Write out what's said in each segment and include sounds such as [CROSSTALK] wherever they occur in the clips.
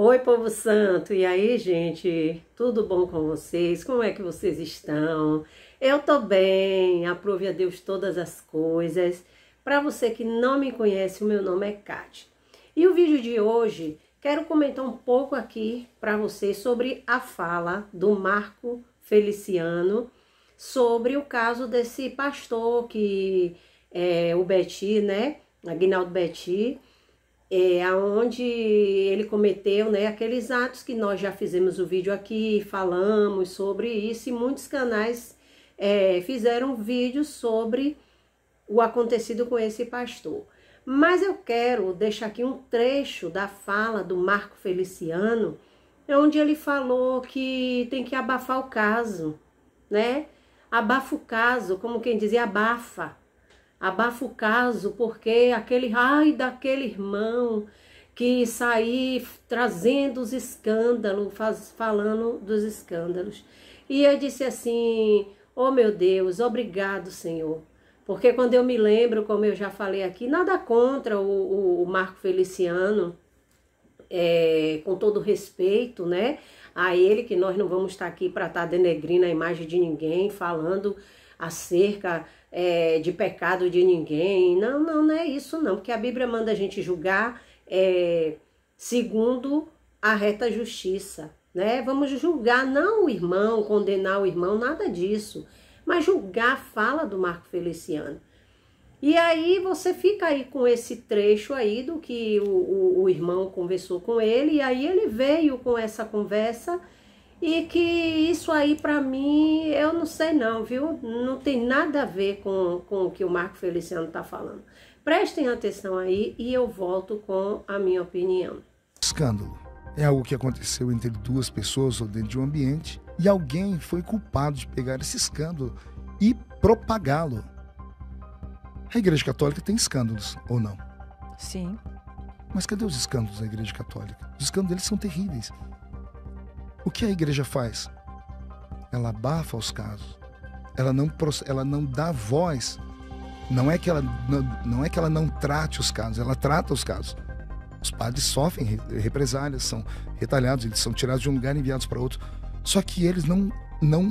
Oi, povo santo! E aí, gente? Tudo bom com vocês? Como é que vocês estão? Eu tô bem, aprove a Deus todas as coisas. Para você que não me conhece, o meu nome é Kate. E o vídeo de hoje, quero comentar um pouco aqui para vocês sobre a fala do Marco Feliciano sobre o caso desse pastor que é o Betty, né? Aguinaldo Betty é, aonde ele cometeu né, aqueles atos que nós já fizemos o vídeo aqui, falamos sobre isso, e muitos canais é, fizeram vídeos sobre o acontecido com esse pastor. Mas eu quero deixar aqui um trecho da fala do Marco Feliciano, onde ele falou que tem que abafar o caso, né? Abafa o caso, como quem dizia, abafa abafa o caso, porque aquele ai daquele irmão que sair trazendo os escândalos, faz, falando dos escândalos. E eu disse assim: Oh meu Deus, obrigado, Senhor. Porque quando eu me lembro, como eu já falei aqui, nada contra o, o, o Marco Feliciano, é, com todo respeito, né? A ele, que nós não vamos estar aqui para estar tá denegrindo a imagem de ninguém, falando acerca é, de pecado de ninguém. Não, não, não é isso não, porque a Bíblia manda a gente julgar é, segundo a reta justiça, né? Vamos julgar não o irmão, condenar o irmão, nada disso, mas julgar fala do Marco Feliciano. E aí você fica aí com esse trecho aí do que o, o, o irmão conversou com ele, e aí ele veio com essa conversa e que isso aí para mim, eu não sei não, viu? Não tem nada a ver com, com o que o Marco Feliciano está falando. Prestem atenção aí e eu volto com a minha opinião. Escândalo é algo que aconteceu entre duas pessoas ou dentro de um ambiente e alguém foi culpado de pegar esse escândalo e propagá-lo. A Igreja Católica tem escândalos ou não? Sim. Mas cadê os escândalos da Igreja Católica? Os escândalos deles são terríveis. O que a igreja faz? Ela abafa os casos. Ela não, ela não dá voz. Não é, que ela, não, não é que ela não trate os casos, ela trata os casos. Os padres sofrem represálias, são retalhados, eles são tirados de um lugar e enviados para outro. Só que eles não não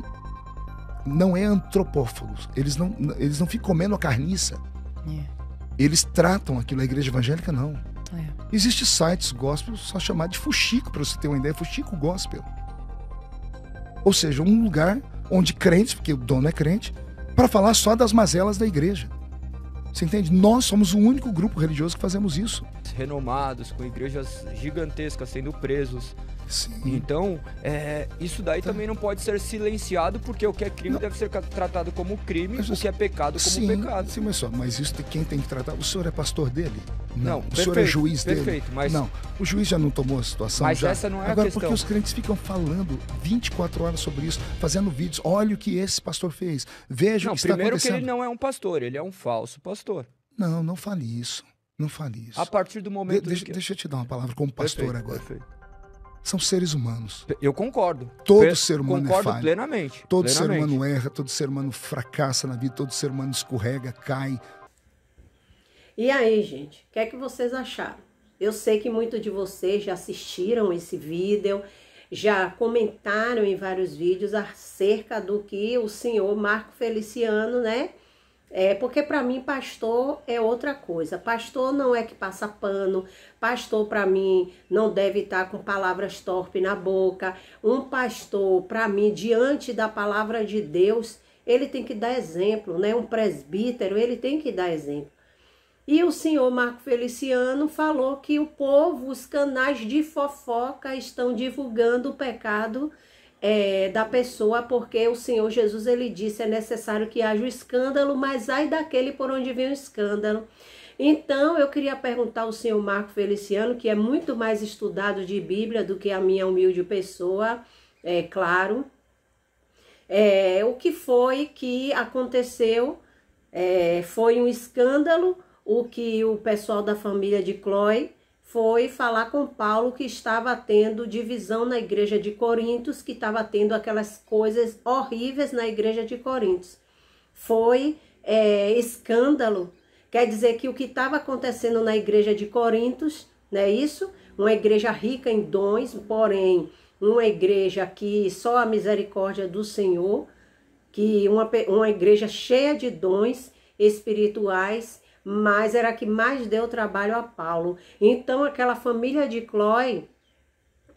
não é antropófagos. Eles não eles não ficam comendo a carniça. É. Eles tratam aquilo. A igreja evangélica não. Yeah. É. Existem sites gospel só chamados de fuxico para você ter uma ideia. Fuxico gospel. Ou seja, um lugar onde crentes, porque o dono é crente, para falar só das mazelas da igreja. Você entende? Nós somos o único grupo religioso que fazemos isso. Renomados, com igrejas gigantescas sendo presos, Sim. Então, é, isso daí tá. também não pode ser silenciado, porque o que é crime não. deve ser tratado como crime, mas, o que é pecado como sim, pecado. Sim, mas só, mas isso quem tem que tratar? O senhor é pastor dele? Não. não o perfeito, senhor é juiz perfeito, dele? Mas... Não, o juiz já não tomou a situação. Mas já. essa não é Agora, a questão. Agora, porque os crentes ficam falando 24 horas sobre isso, fazendo vídeos, olha o que esse pastor fez, veja não, o que está acontecendo. Primeiro que ele não é um pastor, ele é um falso pastor. Não, não fale isso. Não fale isso. A partir do momento. De, deixa, que... deixa eu te dar uma palavra como pastor perfeito, agora. Perfeito são seres humanos. Eu concordo. Todo ser humano é concordo é falho. plenamente. Todo plenamente. ser humano erra, todo ser humano fracassa na vida, todo ser humano escorrega, cai. E aí, gente, o que é que vocês acharam? Eu sei que muitos de vocês já assistiram esse vídeo, já comentaram em vários vídeos acerca do que o senhor Marco Feliciano, né? É porque para mim pastor é outra coisa. Pastor não é que passa pano. Pastor para mim não deve estar tá com palavras torpes na boca. Um pastor para mim diante da palavra de Deus, ele tem que dar exemplo, né? Um presbítero, ele tem que dar exemplo. E o senhor Marco Feliciano falou que o povo, os canais de fofoca estão divulgando o pecado é, da pessoa, porque o Senhor Jesus ele disse é necessário que haja o escândalo, mas ai daquele por onde vem o escândalo. Então, eu queria perguntar ao senhor Marco Feliciano, que é muito mais estudado de Bíblia do que a minha humilde pessoa, é claro, é, o que foi que aconteceu? É, foi um escândalo o que o pessoal da família de Chloe foi falar com Paulo que estava tendo divisão na igreja de Corintos, que estava tendo aquelas coisas horríveis na igreja de Corintos. Foi é, escândalo. Quer dizer que o que estava acontecendo na igreja de Corintos, não é isso? Uma igreja rica em dons, porém, uma igreja que só a misericórdia do Senhor, que uma, uma igreja cheia de dons espirituais mas era a que mais deu trabalho a Paulo. Então aquela família de Chloe,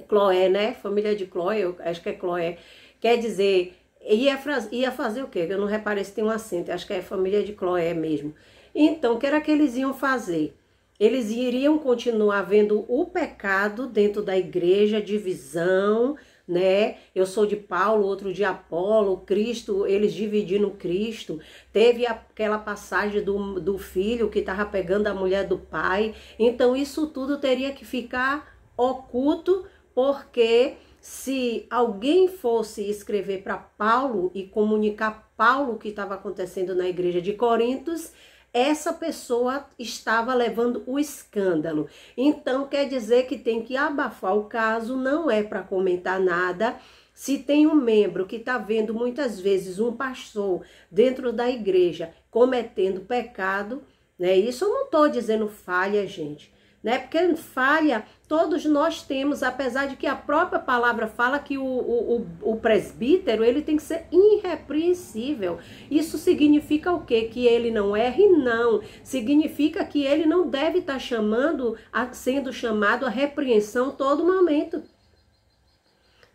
Chloé, né? Família de Chloé, acho que é Chloé, quer dizer, ia, ia fazer o quê? Eu não reparei se tem um acento, acho que é família de Chloé mesmo. Então, o que era que eles iam fazer? Eles iriam continuar vendo o pecado dentro da igreja, divisão, de né? Eu sou de Paulo, outro de Apolo, Cristo, eles dividindo Cristo. Teve aquela passagem do, do filho que estava pegando a mulher do pai. Então, isso tudo teria que ficar oculto, porque se alguém fosse escrever para Paulo e comunicar Paulo o que estava acontecendo na igreja de Corintos, essa pessoa estava levando o escândalo. Então quer dizer que tem que abafar o caso, não é para comentar nada. Se tem um membro que está vendo muitas vezes um pastor dentro da igreja cometendo pecado, né? Isso eu não estou dizendo falha, gente né? Porque falha todos nós temos, apesar de que a própria palavra fala que o, o, o, presbítero ele tem que ser irrepreensível. Isso significa o quê? Que ele não erre? Não. Significa que ele não deve estar tá chamando, sendo chamado a repreensão todo momento.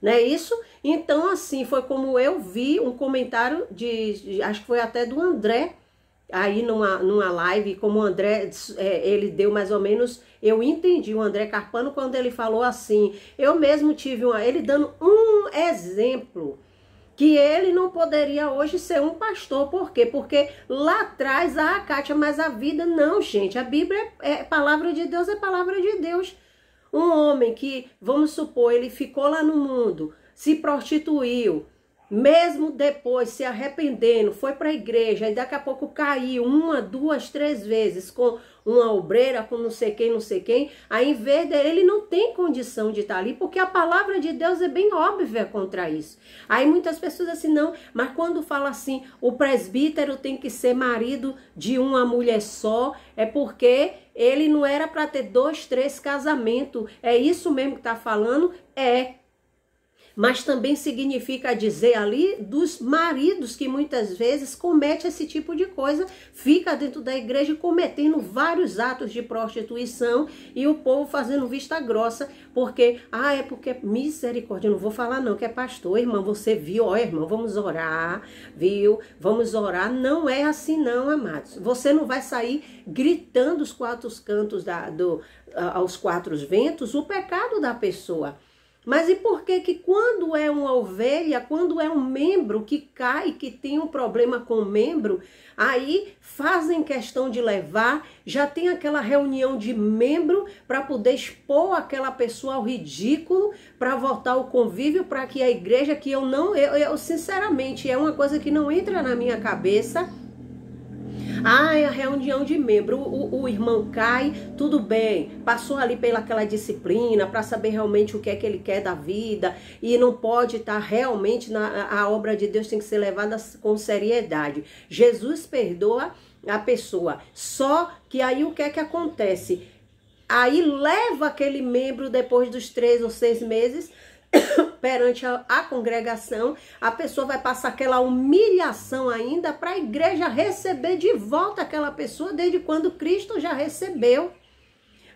Não é isso? Então, assim, foi como eu vi um comentário de, acho que foi até do André, aí numa, numa live, como o André, é, ele deu mais ou menos, eu entendi o André Carpano quando ele falou assim, eu mesmo tive uma, ele dando um exemplo, que ele não poderia hoje ser um pastor, por quê? Porque lá atrás, a Kátia, mas a vida não, gente, a Bíblia é, é palavra de Deus, é palavra de Deus. Um homem que, vamos supor, ele ficou lá no mundo, se prostituiu, mesmo depois se arrependendo, foi para a igreja e daqui a pouco caiu uma, duas, três vezes com uma obreira, com não sei quem, não sei quem, aí em vez dele, ele não tem condição de estar tá ali, porque a palavra de Deus é bem óbvia contra isso. Aí muitas pessoas assim, não, mas quando fala assim, o presbítero tem que ser marido de uma mulher só, é porque ele não era para ter dois, três casamentos. É isso mesmo que está falando? É, mas também significa dizer ali dos maridos que muitas vezes comete esse tipo de coisa, fica dentro da igreja cometendo vários atos de prostituição e o povo fazendo vista grossa, porque ah, é porque misericórdia, não vou falar não que é pastor, irmão, você viu, ó, irmão, vamos orar, viu? Vamos orar, não é assim não, amados. Você não vai sair gritando os quatro cantos da, do aos quatro ventos o pecado da pessoa. Mas e por que que quando é uma ovelha, quando é um membro que cai, que tem um problema com o membro, aí fazem questão de levar, já tem aquela reunião de membro para poder expor aquela pessoa ao ridículo, para voltar o convívio, para que a igreja que eu não eu, eu sinceramente é uma coisa que não entra na minha cabeça ah, é a reunião de membro. O, o irmão cai, tudo bem. Passou ali pelaquela disciplina para saber realmente o que é que ele quer da vida e não pode estar tá realmente na a obra de Deus tem que ser levada com seriedade. Jesus perdoa a pessoa. Só que aí o que é que acontece? Aí leva aquele membro depois dos três ou seis meses [COUGHS] perante a, a, congregação, a pessoa vai passar aquela humilhação ainda para a igreja receber de volta aquela pessoa desde quando Cristo já recebeu.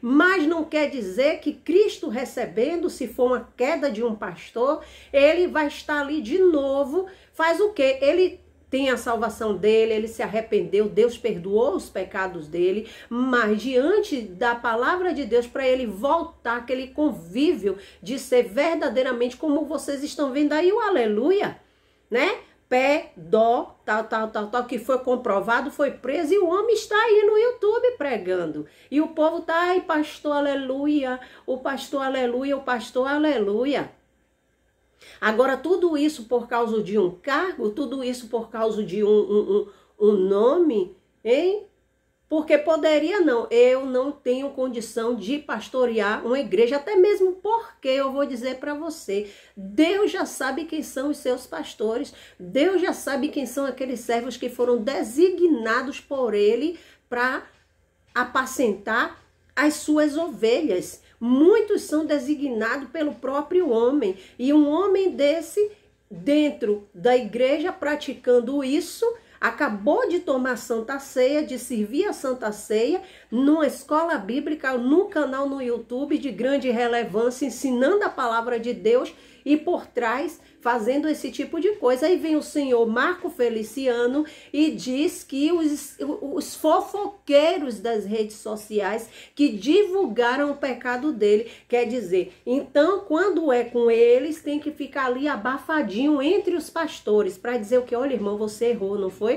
Mas não quer dizer que Cristo recebendo, se for uma queda de um pastor, ele vai estar ali de novo, faz o quê? Ele tem a salvação dele, ele se arrependeu, Deus perdoou os pecados dele, mas diante da palavra de Deus, para ele voltar aquele convívio de ser verdadeiramente como vocês estão vendo aí, o aleluia, né? Pé, dó, tal, tal, tal, tal, que foi comprovado, foi preso e o homem está aí no YouTube pregando. E o povo tá, ai, pastor, aleluia, o pastor, aleluia, o pastor, aleluia. Agora, tudo isso por causa de um cargo, tudo isso por causa de um, um, um, um nome, hein? Porque poderia não, eu não tenho condição de pastorear uma igreja, até mesmo porque eu vou dizer para você, Deus já sabe quem são os seus pastores, Deus já sabe quem são aqueles servos que foram designados por ele para apacentar as suas ovelhas muitos são designados pelo próprio homem. E um homem desse, dentro da igreja, praticando isso, acabou de tomar Santa Ceia, de servir a Santa Ceia, numa escola bíblica, num canal no YouTube de grande relevância, ensinando a palavra de Deus e por trás fazendo esse tipo de coisa. Aí vem o senhor Marco Feliciano e diz que os, os fofoqueiros das redes sociais que divulgaram o pecado dele. Quer dizer, então quando é com eles, tem que ficar ali abafadinho entre os pastores para dizer o que, olha, irmão, você errou, não foi?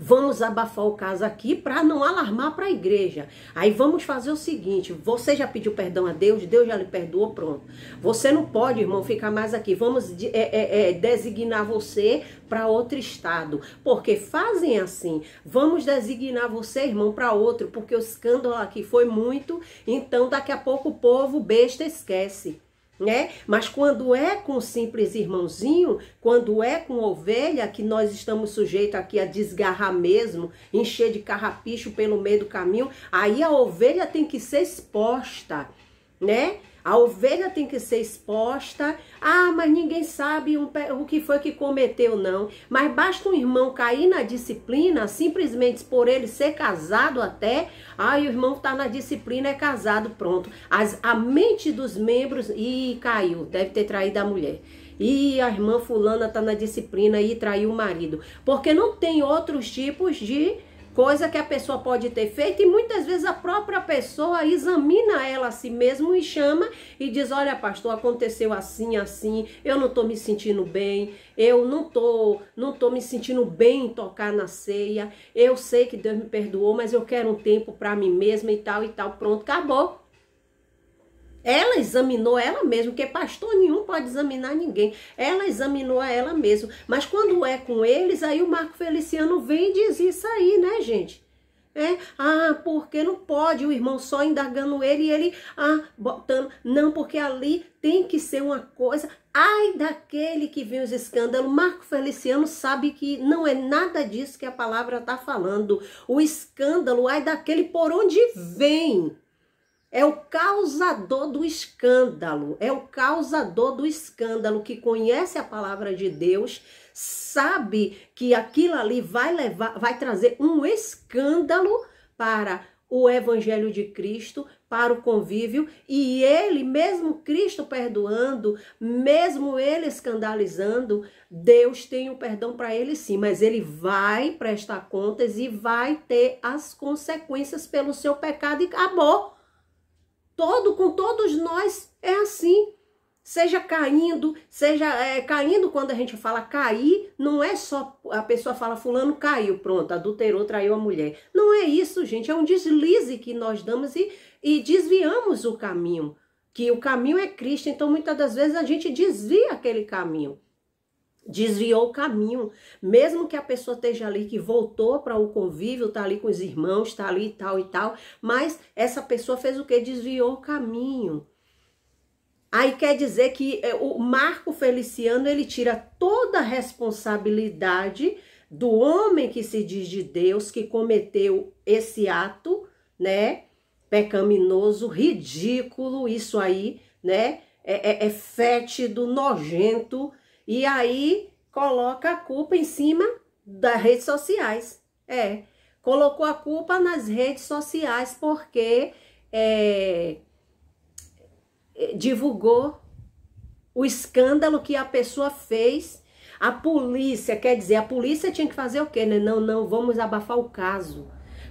vamos abafar o caso aqui para não alarmar para a igreja. Aí vamos fazer o seguinte: você já pediu perdão a Deus, Deus já lhe perdoou, pronto. Você não pode, irmão, ficar mais aqui. Vamos é, é, é, designar você para outro estado, porque fazem assim. Vamos designar você, irmão, para outro, porque o escândalo aqui foi muito. Então daqui a pouco o povo besta esquece né? Mas quando é com o simples irmãozinho, quando é com ovelha, que nós estamos sujeitos aqui a desgarrar mesmo, encher de carrapicho pelo meio do caminho, aí a ovelha tem que ser exposta, né? A ovelha tem que ser exposta. Ah, mas ninguém sabe o que foi que cometeu, não. Mas basta um irmão cair na disciplina, simplesmente por ele ser casado até. Ah, o irmão está na disciplina, é casado, pronto. As, a mente dos membros, e caiu, deve ter traído a mulher. E a irmã fulana está na disciplina e traiu o marido. Porque não tem outros tipos de Coisa que a pessoa pode ter feito e muitas vezes a própria pessoa examina ela a si mesma e chama e diz: Olha, pastor, aconteceu assim, assim, eu não estou me sentindo bem, eu não tô, não tô me sentindo bem em tocar na ceia, eu sei que Deus me perdoou, mas eu quero um tempo para mim mesma e tal e tal. Pronto, acabou. Ela examinou ela mesma, porque pastor nenhum pode examinar ninguém. Ela examinou a ela mesma. Mas quando é com eles, aí o Marco Feliciano vem e diz isso aí, né, gente? É, ah, porque não pode, o irmão só indagando ele e ele, ah, botando. Não, porque ali tem que ser uma coisa. Ai daquele que viu os escândalos. Marco Feliciano sabe que não é nada disso que a palavra está falando. O escândalo, ai daquele por onde vem. É o causador do escândalo, é o causador do escândalo que conhece a palavra de Deus, sabe que aquilo ali vai levar, vai trazer um escândalo para o evangelho de Cristo, para o convívio, e ele, mesmo Cristo perdoando, mesmo ele escandalizando, Deus tem o um perdão para ele sim, mas ele vai prestar contas e vai ter as consequências pelo seu pecado e acabou. Todo com todos nós é assim. Seja caindo, seja é, caindo quando a gente fala cair, não é só a pessoa fala fulano caiu, pronto, adulterou, traiu a mulher. Não é isso, gente, é um deslize que nós damos e, e desviamos o caminho. Que o caminho é Cristo, então muitas das vezes a gente desvia aquele caminho desviou o caminho, mesmo que a pessoa esteja ali que voltou para o convívio, está ali com os irmãos, está ali e tal e tal, mas essa pessoa fez o que? Desviou o caminho. Aí quer dizer que é, o Marco Feliciano ele tira toda a responsabilidade do homem que se diz de Deus que cometeu esse ato, né? Pecaminoso, ridículo, isso aí, né? É, é, é fétido, nojento, e aí coloca a culpa em cima das redes sociais. É, colocou a culpa nas redes sociais porque é, é, divulgou o escândalo que a pessoa fez. A polícia, quer dizer, a polícia tinha que fazer o quê? Né? Não, não, vamos abafar o caso.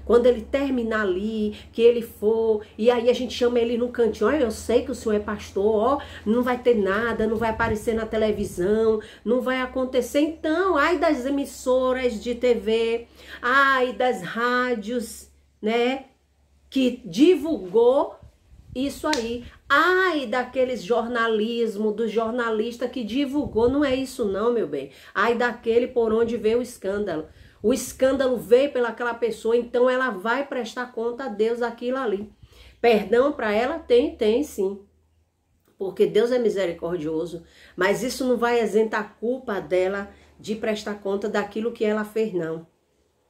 Quando ele terminar ali, que ele for, e aí a gente chama ele no cantinho, olha, eu sei que o senhor é pastor, ó, não vai ter nada, não vai aparecer na televisão, não vai acontecer. Então, ai das emissoras de TV, ai das rádios, né, que divulgou isso aí. Ai, daqueles jornalismo, do jornalista que divulgou, não é isso não, meu bem. Ai daquele por onde veio o escândalo. O escândalo veio pelaquela pessoa, então ela vai prestar conta a Deus daquilo ali. Perdão para ela? Tem, tem sim. Porque Deus é misericordioso, mas isso não vai isentar a culpa dela de prestar conta daquilo que ela fez, não.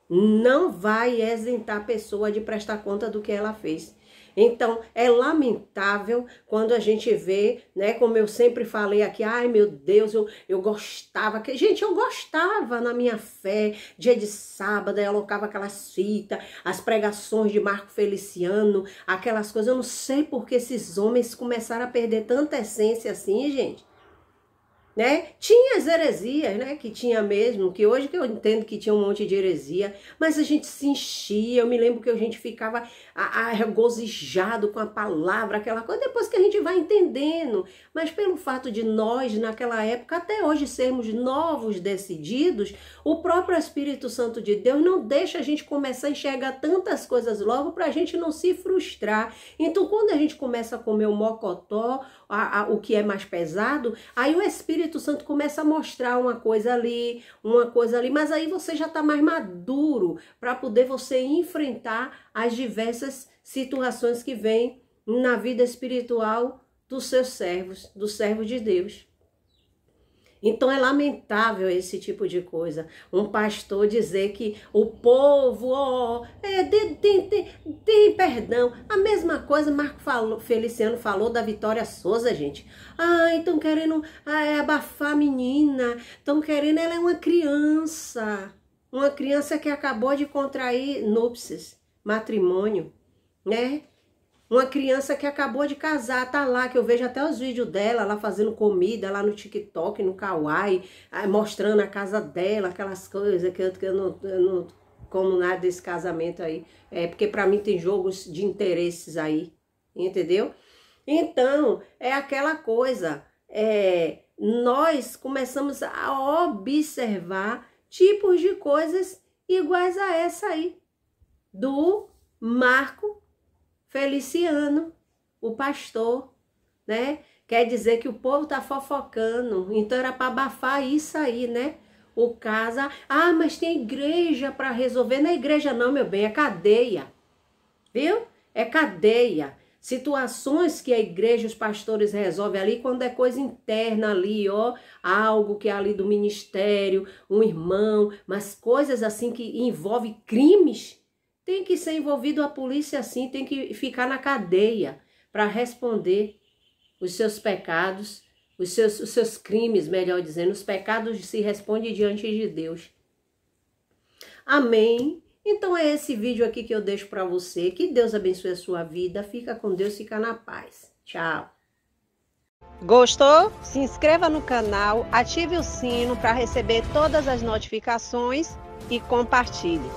Não vai isentar a pessoa de prestar conta do que ela fez. Então, é lamentável quando a gente vê, né? Como eu sempre falei aqui, ai meu Deus, eu, eu gostava. que Gente, eu gostava na minha fé, dia de sábado, eu colocava aquelas fitas, as pregações de Marco Feliciano, aquelas coisas. Eu não sei porque esses homens começaram a perder tanta essência assim, gente né? Tinha as heresias, né? Que tinha mesmo, que hoje que eu entendo que tinha um monte de heresia, mas a gente se enchia. Eu me lembro que a gente ficava regozijado com a palavra, aquela coisa, depois que a gente vai entendendo. Mas pelo fato de nós, naquela época, até hoje sermos novos decididos, o próprio Espírito Santo de Deus não deixa a gente começar a enxergar tantas coisas logo para a gente não se frustrar. Então, quando a gente começa a comer o mocotó, a, a, o que é mais pesado, aí o Espírito Espírito Santo começa a mostrar uma coisa ali, uma coisa ali, mas aí você já está mais maduro para poder você enfrentar as diversas situações que vêm na vida espiritual dos seus servos, dos servos de Deus. Então é lamentável esse tipo de coisa. Um pastor dizer que o povo, ó, oh, é, tem, tem, tem, perdão. A mesma coisa Marco falou, Feliciano falou da Vitória Souza, gente. Ah, estão querendo ah, é abafar a menina. Estão querendo, ela é uma criança. Uma criança que acabou de contrair núpcias, matrimônio, né? Uma criança que acabou de casar, tá lá, que eu vejo até os vídeos dela lá fazendo comida, lá no TikTok, no Kawaii, mostrando a casa dela, aquelas coisas que eu, que eu, não, eu não como nada desse casamento aí. É porque para mim tem jogos de interesses aí, entendeu? Então, é aquela coisa, é, nós começamos a observar tipos de coisas iguais a essa aí, do Marco Feliciano, o pastor, né? Quer dizer que o povo tá fofocando, então era para abafar isso aí, né? O casa, ah, mas tem igreja para resolver. Não é igreja não, meu bem, é cadeia. Viu? É cadeia. Situações que a igreja, os pastores resolvem ali, quando é coisa interna ali, ó, algo que é ali do ministério, um irmão, mas coisas assim que envolve crimes, tem que ser envolvido a polícia assim, tem que ficar na cadeia para responder os seus pecados, os seus, os seus crimes, melhor dizendo, os pecados se respondem diante de Deus. Amém? Então é esse vídeo aqui que eu deixo para você. Que Deus abençoe a sua vida. Fica com Deus, fica na paz. Tchau. Gostou? Se inscreva no canal, ative o sino para receber todas as notificações e compartilhe.